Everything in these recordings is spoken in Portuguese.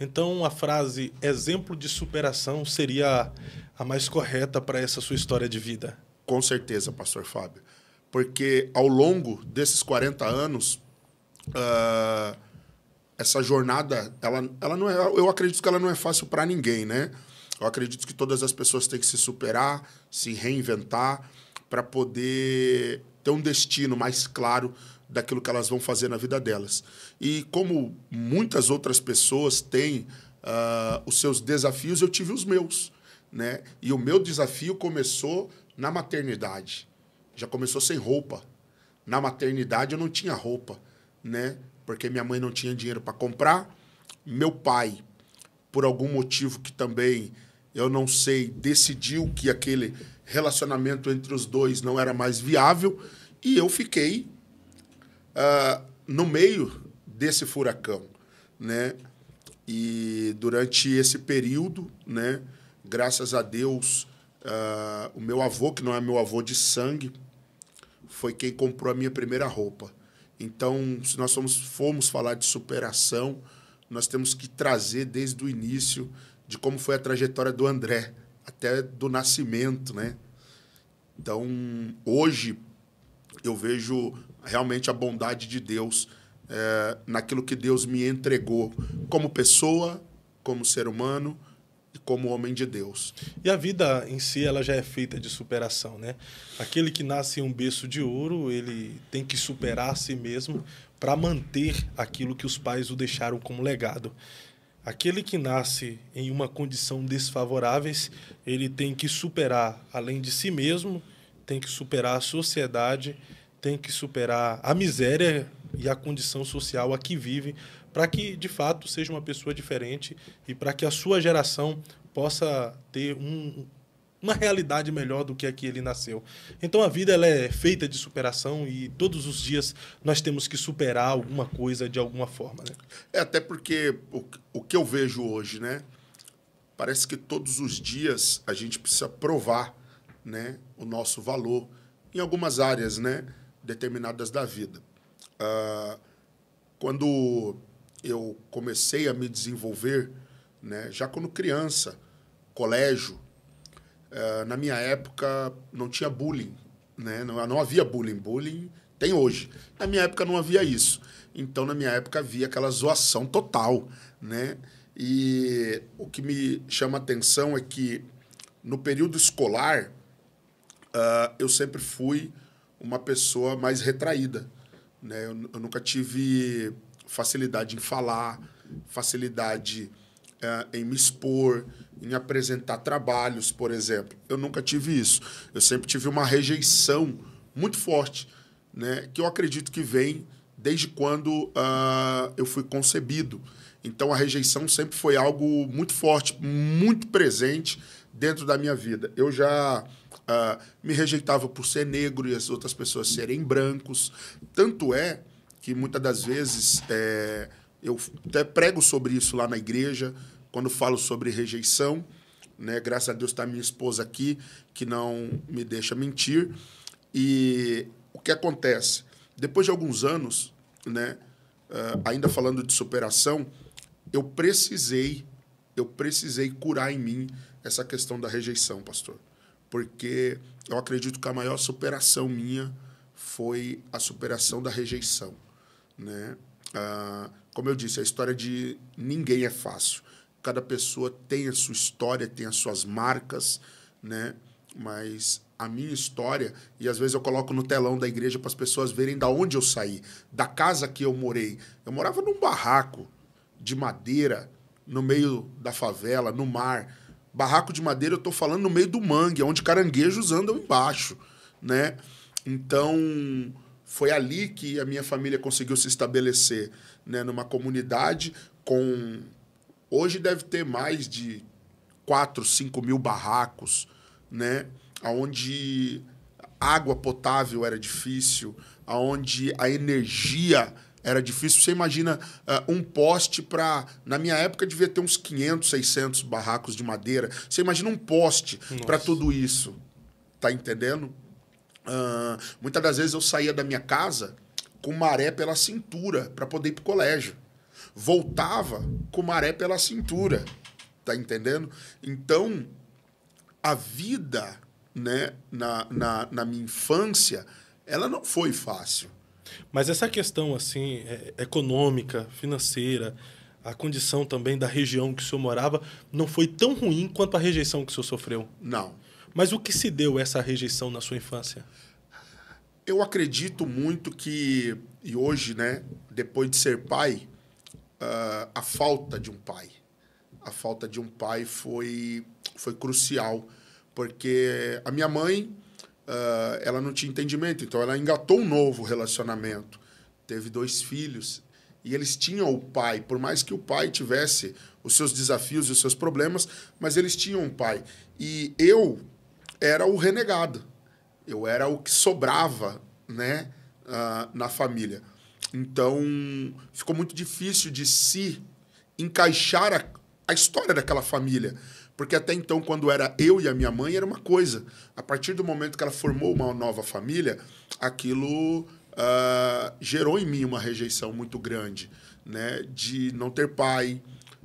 Então, a frase exemplo de superação seria a mais correta para essa sua história de vida? Com certeza, Pastor Fábio. Porque ao longo desses 40 anos, uh, essa jornada, ela, ela não é, eu acredito que ela não é fácil para ninguém, né? Eu acredito que todas as pessoas têm que se superar, se reinventar, para poder ter um destino mais claro daquilo que elas vão fazer na vida delas. E como muitas outras pessoas têm uh, os seus desafios, eu tive os meus. Né? E o meu desafio começou na maternidade. Já começou sem roupa. Na maternidade eu não tinha roupa, né? Porque minha mãe não tinha dinheiro para comprar. Meu pai, por algum motivo que também eu não sei, decidiu que aquele relacionamento entre os dois não era mais viável e eu fiquei ah, no meio desse furacão, né? E durante esse período, né? Graças a Deus, uh, o meu avô, que não é meu avô de sangue, foi quem comprou a minha primeira roupa. Então, se nós fomos formos falar de superação, nós temos que trazer desde o início de como foi a trajetória do André, até do nascimento, né? Então, hoje, eu vejo realmente a bondade de Deus é, naquilo que Deus me entregou como pessoa, como ser humano e como homem de Deus. E a vida em si ela já é feita de superação, né? Aquele que nasce em um berço de ouro, ele tem que superar a si mesmo para manter aquilo que os pais o deixaram como legado. Aquele que nasce em uma condição desfavorável ele tem que superar além de si mesmo tem que superar a sociedade, tem que superar a miséria e a condição social a que vive, para que de fato seja uma pessoa diferente e para que a sua geração possa ter um, uma realidade melhor do que a que ele nasceu. Então a vida ela é feita de superação e todos os dias nós temos que superar alguma coisa de alguma forma. Né? É até porque o, o que eu vejo hoje, né? Parece que todos os dias a gente precisa provar né, o nosso valor em algumas áreas né, determinadas da vida. Ah, quando eu comecei a me desenvolver, né, já quando criança, colégio, ah, na minha época não tinha bullying, né, não, não havia bullying. Bullying tem hoje. Na minha época não havia isso. Então, na minha época, havia aquela zoação total, né? E o que me chama a atenção é que, no período escolar, uh, eu sempre fui uma pessoa mais retraída. Né? Eu, eu nunca tive facilidade em falar, facilidade uh, em me expor, em apresentar trabalhos, por exemplo. Eu nunca tive isso. Eu sempre tive uma rejeição muito forte, né? que eu acredito que vem desde quando uh, eu fui concebido. Então a rejeição sempre foi algo muito forte, muito presente dentro da minha vida. Eu já uh, me rejeitava por ser negro e as outras pessoas serem brancos. Tanto é que muitas das vezes é, eu até prego sobre isso lá na igreja, quando falo sobre rejeição. Né? Graças a Deus está minha esposa aqui, que não me deixa mentir. E o que acontece? Depois de alguns anos, né, uh, ainda falando de superação, eu precisei, eu precisei curar em mim essa questão da rejeição, pastor porque eu acredito que a maior superação minha foi a superação da rejeição. Né? Ah, como eu disse, a história de ninguém é fácil. Cada pessoa tem a sua história, tem as suas marcas, né? mas a minha história, e às vezes eu coloco no telão da igreja para as pessoas verem da onde eu saí, da casa que eu morei. Eu morava num barraco de madeira, no meio da favela, no mar Barraco de madeira, eu tô falando no meio do mangue, é onde caranguejos andam embaixo, né? Então, foi ali que a minha família conseguiu se estabelecer, né? Numa comunidade com... Hoje deve ter mais de 4, 5 mil barracos, né? Onde água potável era difícil, aonde a energia era difícil. Você imagina uh, um poste para. Na minha época devia ter uns 500, 600 barracos de madeira. Você imagina um poste para tudo isso. Tá entendendo? Uh, muitas das vezes eu saía da minha casa com maré pela cintura para poder ir pro colégio. Voltava com maré pela cintura. Tá entendendo? Então, a vida né, na, na, na minha infância, ela não foi fácil mas essa questão assim é, econômica, financeira, a condição também da região que o senhor morava, não foi tão ruim quanto a rejeição que o senhor sofreu? Não. Mas o que se deu essa rejeição na sua infância? Eu acredito muito que, e hoje, né, depois de ser pai, uh, a falta de um pai. A falta de um pai foi, foi crucial, porque a minha mãe uh, ela não tinha entendimento, então ela engatou um novo relacionamento. Teve dois filhos e eles tinham o pai, por mais que o pai tivesse os seus desafios e os seus problemas, mas eles tinham um pai. E eu era o renegado, eu era o que sobrava né, uh, na família. Então ficou muito difícil de se encaixar a, a história daquela família porque até então, quando era eu e a minha mãe, era uma coisa. A partir do momento que ela formou uma nova família, aquilo uh, gerou em mim uma rejeição muito grande, né? De não ter pai,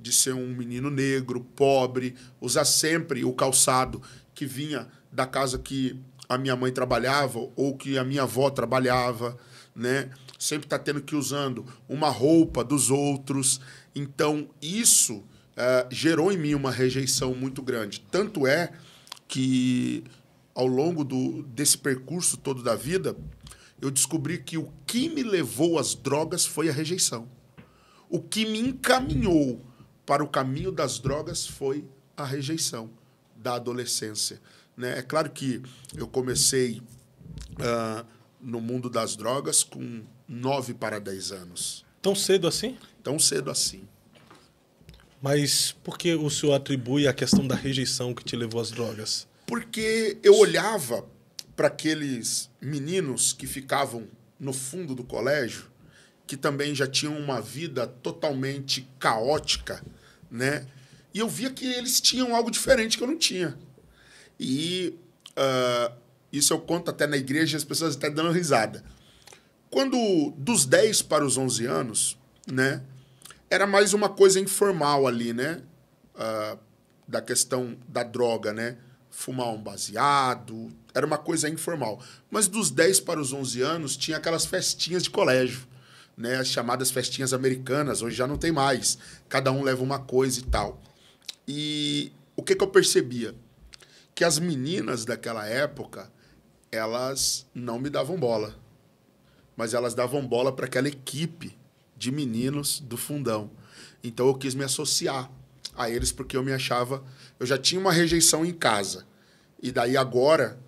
de ser um menino negro, pobre, usar sempre o calçado que vinha da casa que a minha mãe trabalhava ou que a minha avó trabalhava, né? Sempre tá tendo que usando uma roupa dos outros. Então, isso uh, gerou em mim uma rejeição muito grande. Tanto é que ao longo do, desse percurso todo da vida, eu descobri que o que me levou às drogas foi a rejeição. O que me encaminhou para o caminho das drogas foi a rejeição da adolescência. Né? É claro que eu comecei uh, no mundo das drogas com 9 para 10 anos. Tão cedo assim? Tão cedo assim. Mas por que o senhor atribui a questão da rejeição que te levou às drogas? Porque eu olhava para aqueles meninos que ficavam no fundo do colégio, que também já tinham uma vida totalmente caótica, né? E eu via que eles tinham algo diferente que eu não tinha. E uh, isso eu conto até na igreja, as pessoas até dando risada. Quando dos 10 para os 11 anos, né? era mais uma coisa informal ali, né? Uh, da questão da droga, né? Fumar um baseado, era uma coisa informal. Mas dos 10 para os 11 anos tinha aquelas festinhas de colégio, né? As chamadas festinhas americanas, hoje já não tem mais. Cada um leva uma coisa e tal. E o que, que eu percebia? Que as meninas daquela época, elas não me davam bola. Mas elas davam bola para aquela equipe de meninos do fundão. Então eu quis me associar a eles porque eu me achava. Eu já tinha uma rejeição em casa. E daí agora,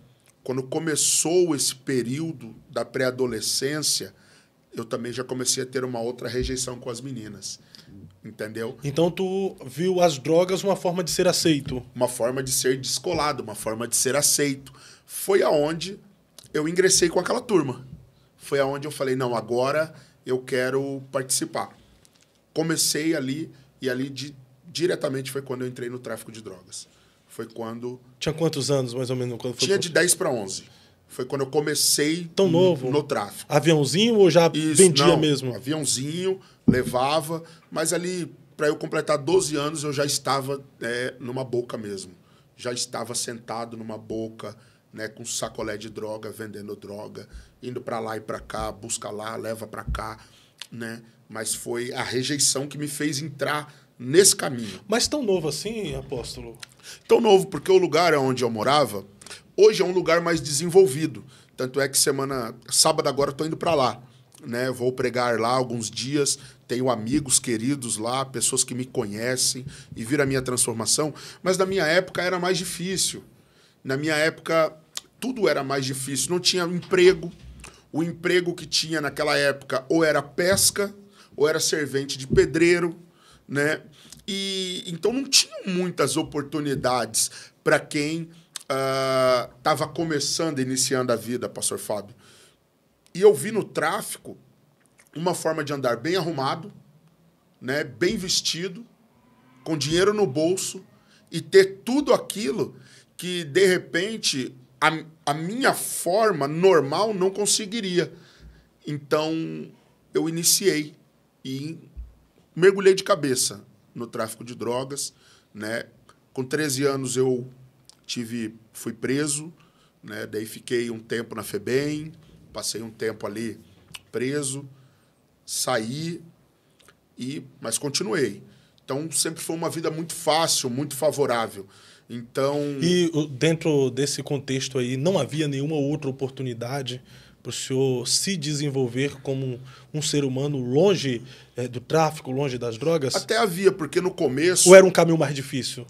quando começou esse período da pré-adolescência, eu também já comecei a ter uma outra rejeição com as meninas. Entendeu? Então tu viu as drogas uma forma de ser aceito. Uma forma de ser descolado, uma forma de ser aceito. Foi aonde eu ingressei com aquela turma. Foi aonde eu falei, não, agora eu quero participar. Comecei ali e ali de, diretamente foi quando eu entrei no tráfico de drogas. Foi quando. Tinha quantos anos mais ou menos? Quando foi tinha de 10 para 11. Foi quando eu comecei Tão novo. no tráfico. Aviãozinho ou já Isso, vendia não, mesmo? Aviãozinho, levava, mas ali para eu completar 12 anos eu já estava é, numa boca mesmo. Já estava sentado numa boca, né, com sacolé de droga, vendendo droga, indo para lá e para cá, busca lá, leva para cá, né? Mas foi a rejeição que me fez entrar nesse caminho. Mas tão novo assim, apóstolo? Tão novo porque o lugar é onde eu morava hoje é um lugar mais desenvolvido. Tanto é que semana, sábado agora estou indo para lá, né? Vou pregar lá alguns dias, tenho amigos queridos lá, pessoas que me conhecem e viram a minha transformação, mas na minha época era mais difícil na minha época, tudo era mais difícil. Não tinha emprego. O emprego que tinha naquela época ou era pesca, ou era servente de pedreiro, né? E então não tinham muitas oportunidades para quem estava ah, uh, começando, iniciando a vida, Pastor Fábio. E eu vi no tráfico uma forma de andar bem arrumado, né? Bem vestido, com dinheiro no bolso e ter tudo aquilo que de repente a, a minha forma normal não conseguiria. Então eu iniciei e mergulhei de cabeça no tráfico de drogas, né? Com 13 anos eu tive fui preso, né? Daí fiquei um tempo na Febem, passei um tempo ali preso, saí e mas continuei. Então sempre foi uma vida muito fácil, muito favorável. Então. E dentro desse contexto aí, não havia nenhuma outra oportunidade para o senhor se desenvolver como um ser humano longe é, do tráfico, longe das drogas? Até havia, porque no começo. Ou era um caminho mais difícil?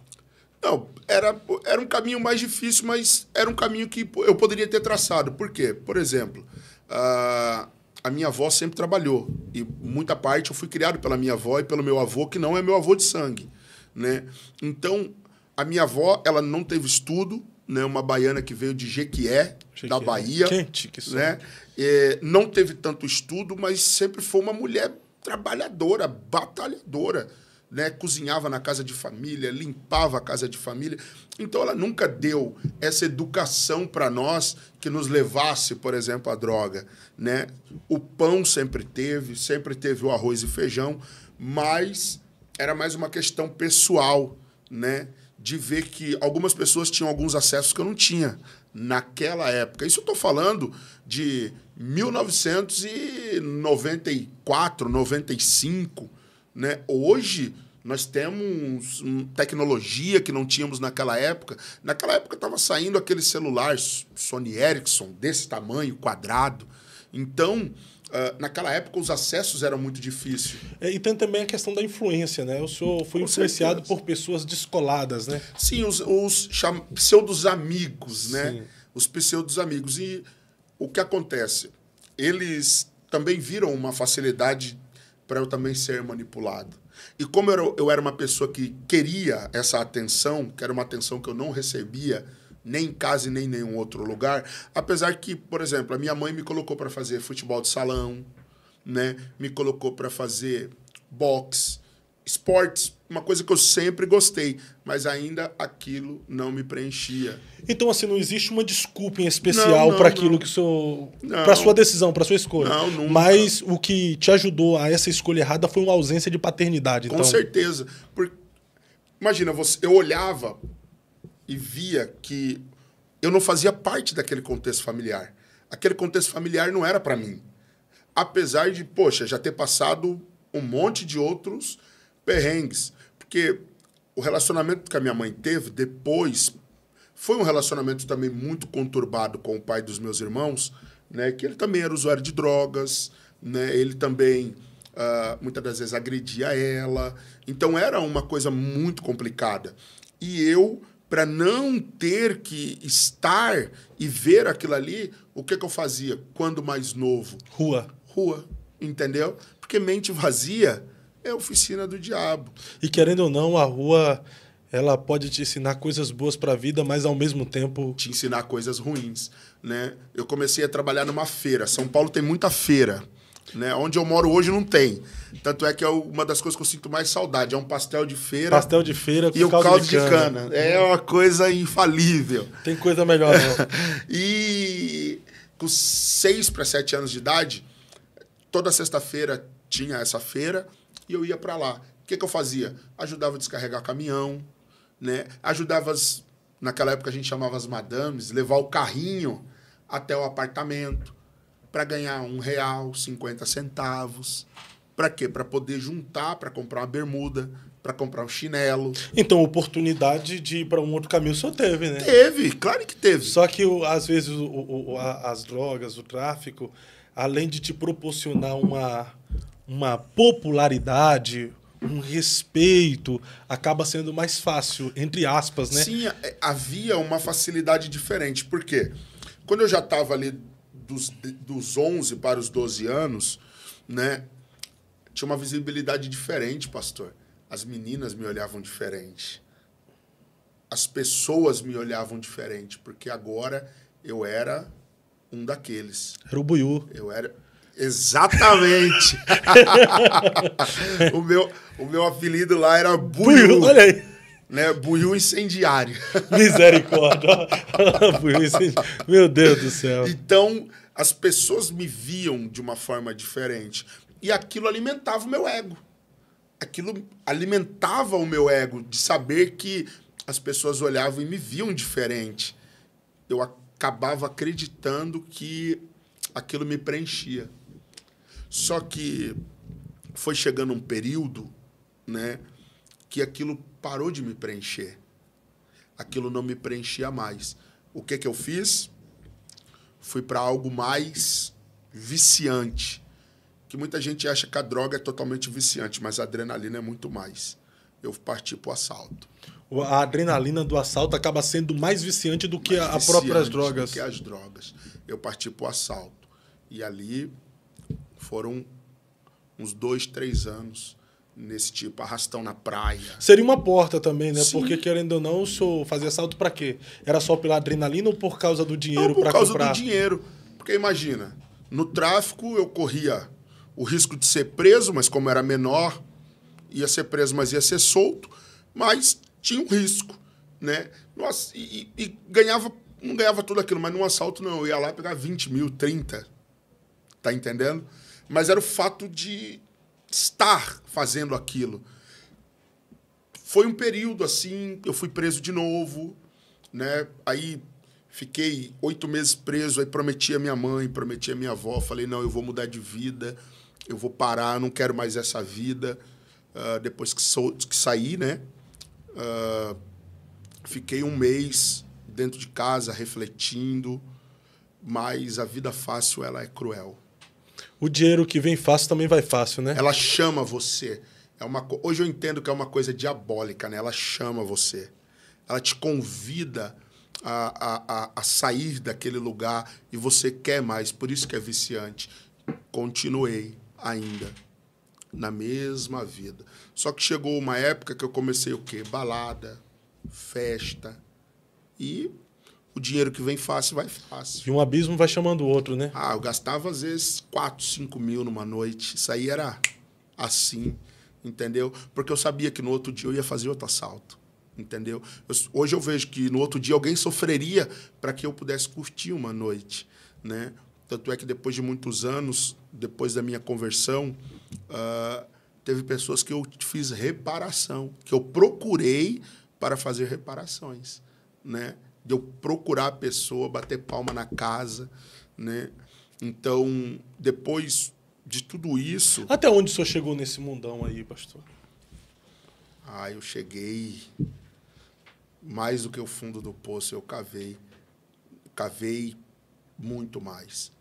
Não, era, era um caminho mais difícil, mas era um caminho que eu poderia ter traçado. Por quê? Por exemplo, a, ah, a minha avó sempre trabalhou. E muita parte eu fui criado pela minha avó e pelo meu avô, que não é meu avô de sangue. Né? Então, a minha avó, ela não teve estudo, né? Uma baiana que veio de Jequié, Jequié. da Bahia. Quente, que né? É, não teve tanto estudo, mas sempre foi uma mulher trabalhadora, batalhadora. Né, cozinhava na casa de família, limpava a casa de família. Então ela nunca deu essa educação para nós que nos levasse, por exemplo, à droga, né? O pão sempre teve, sempre teve o arroz e feijão, mas era mais uma questão pessoal, né? de ver que algumas pessoas tinham alguns acessos que eu não tinha naquela época. Isso eu estou falando de 1994, 95. Né? Hoje nós temos tecnologia que não tínhamos naquela época. Naquela época estava saindo aquele celular Sony Ericsson desse tamanho, quadrado. Então, Uh, naquela época os acessos eram muito difíceis. É, e tem também a questão da influência, né? O senhor foi Com influenciado certeza. por pessoas descoladas, né? Sim, os, os cham... pseudos amigos, né? Sim. Os pseudos amigos. E o que acontece? Eles também viram uma facilidade para eu também ser manipulado. E como eu era, eu era uma pessoa que queria essa atenção, que era uma atenção que eu não recebia, nem em casa e nem em nenhum outro lugar. Apesar que, por exemplo, a minha mãe me colocou para fazer futebol de salão, né? Me colocou para fazer boxe, esportes, uma coisa que eu sempre gostei, mas ainda aquilo não me preenchia. Então assim, não existe uma desculpa em especial para aquilo não. que sou para sua decisão, para sua escolha. Não, nunca. Mas o que te ajudou a essa escolha errada foi uma ausência de paternidade, Com então. certeza. imagina, você eu olhava e via que eu não fazia parte daquele contexto familiar. Aquele contexto familiar não era para mim. Apesar de, poxa, já ter passado um monte de outros perrengues. Porque o relacionamento que a minha mãe teve depois foi um relacionamento também muito conturbado com o pai dos meus irmãos, né? Que ele também era usuário de drogas, né? Ele também uh, muitas das vezes agredia ela. Então era uma coisa muito complicada. E eu para não ter que estar e ver aquilo ali, o que, que eu fazia quando mais novo? Rua. Rua, entendeu? Porque mente vazia é oficina do diabo. E querendo ou não, a rua ela pode te ensinar coisas boas para a vida, mas ao mesmo tempo te ensinar coisas ruins, né? Eu comecei a trabalhar numa feira. São Paulo tem muita feira. Né? Onde eu moro hoje não tem. Tanto é que é uma das coisas que eu sinto mais saudade. É um pastel de feira. Pastel de feira com e o caldo, caldo de, de cana. cana. É uma coisa infalível. Tem coisa melhor, não. Né? e com 6 para 7 anos de idade, toda sexta-feira tinha essa feira e eu ia para lá. O que, que eu fazia? Ajudava a descarregar caminhão, né? ajudava, as, naquela época a gente chamava as madames, levar o carrinho até o apartamento para ganhar um real, 50 centavos. Para quê? Para poder juntar, para comprar uma bermuda, para comprar um chinelo. Então, oportunidade de ir para um outro caminho só teve, né? Teve, claro que teve. Só que, às vezes, o, o, a, as drogas, o tráfico, além de te proporcionar uma, uma popularidade, um respeito, acaba sendo mais fácil, entre aspas, né? Sim, é, havia uma facilidade diferente. Por quê? Quando eu já estava ali dos, dos 11 para os 12 anos, né? Tinha uma visibilidade diferente, pastor. As meninas me olhavam diferente. As pessoas me olhavam diferente, porque agora eu era um daqueles. Era o Buiú. Eu era. Exatamente! o, meu, o meu apelido lá era Buiú. Buiú olha aí né? Buiu incendiário. Misericórdia. Buiu incendiário. Meu Deus do céu. Então, as pessoas me viam de uma forma diferente. E aquilo alimentava o meu ego. Aquilo alimentava o meu ego de saber que as pessoas olhavam e me viam diferente. Eu acabava acreditando que aquilo me preenchia. Só que foi chegando um período, né? que aquilo parou de me preencher. Aquilo não me preenchia mais. O que que eu fiz? Fui para algo mais viciante. Que muita gente acha que a droga é totalmente viciante, mas a adrenalina é muito mais. Eu parti para o assalto. A adrenalina do assalto acaba sendo mais viciante do que as próprias drogas. Do que as drogas. Eu parti para o assalto. E ali foram uns dois, três anos nesse tipo, arrastão na praia. Seria uma porta também, né? Sim. Porque querendo ou não, o senhor fazia assalto para quê? Era só pela adrenalina ou por causa do dinheiro para comprar? Por causa do dinheiro. Porque imagina, no tráfico eu corria o risco de ser preso, mas como era menor, ia ser preso, mas ia ser solto, mas tinha um risco, né? Nossa, e, e ganhava, não ganhava tudo aquilo, mas num assalto não, eu ia lá pegar 20 mil, 30, tá entendendo? Mas era o fato de, estar fazendo aquilo. Foi um período assim, eu fui preso de novo, né? Aí fiquei oito meses preso, aí prometi a minha mãe, prometi a minha avó, falei, não, eu vou mudar de vida, eu vou parar, não quero mais essa vida. Uh, depois que, sou, que saí, né? Uh, fiquei um mês dentro de casa refletindo, mas a vida fácil ela é cruel o dinheiro que vem fácil também vai fácil, né? Ela chama você. É uma, hoje eu entendo que é uma coisa diabólica, né? Ela chama você. Ela te convida a, a, a, sair daquele lugar e você quer mais, por isso que é viciante. Continuei ainda na mesma vida. Só que chegou uma época que eu comecei o quê? Balada, festa. E o dinheiro que vem fácil, vai fácil. E um abismo vai chamando o outro, né? Ah, eu gastava às vezes 4, 5 mil numa noite. Isso aí era assim, entendeu? Porque eu sabia que no outro dia eu ia fazer outro assalto, entendeu? Eu, hoje eu vejo que no outro dia alguém sofreria para que eu pudesse curtir uma noite, né? Tanto é que depois de muitos anos, depois da minha conversão, uh, teve pessoas que eu fiz reparação, que eu procurei para fazer reparações, né? de eu procurar a pessoa, bater palma na casa, né? Então, depois de tudo isso. Até onde o senhor chegou nesse mundão aí, pastor? Ah, eu cheguei mais do que o fundo do poço, eu cavei. Cavei muito mais.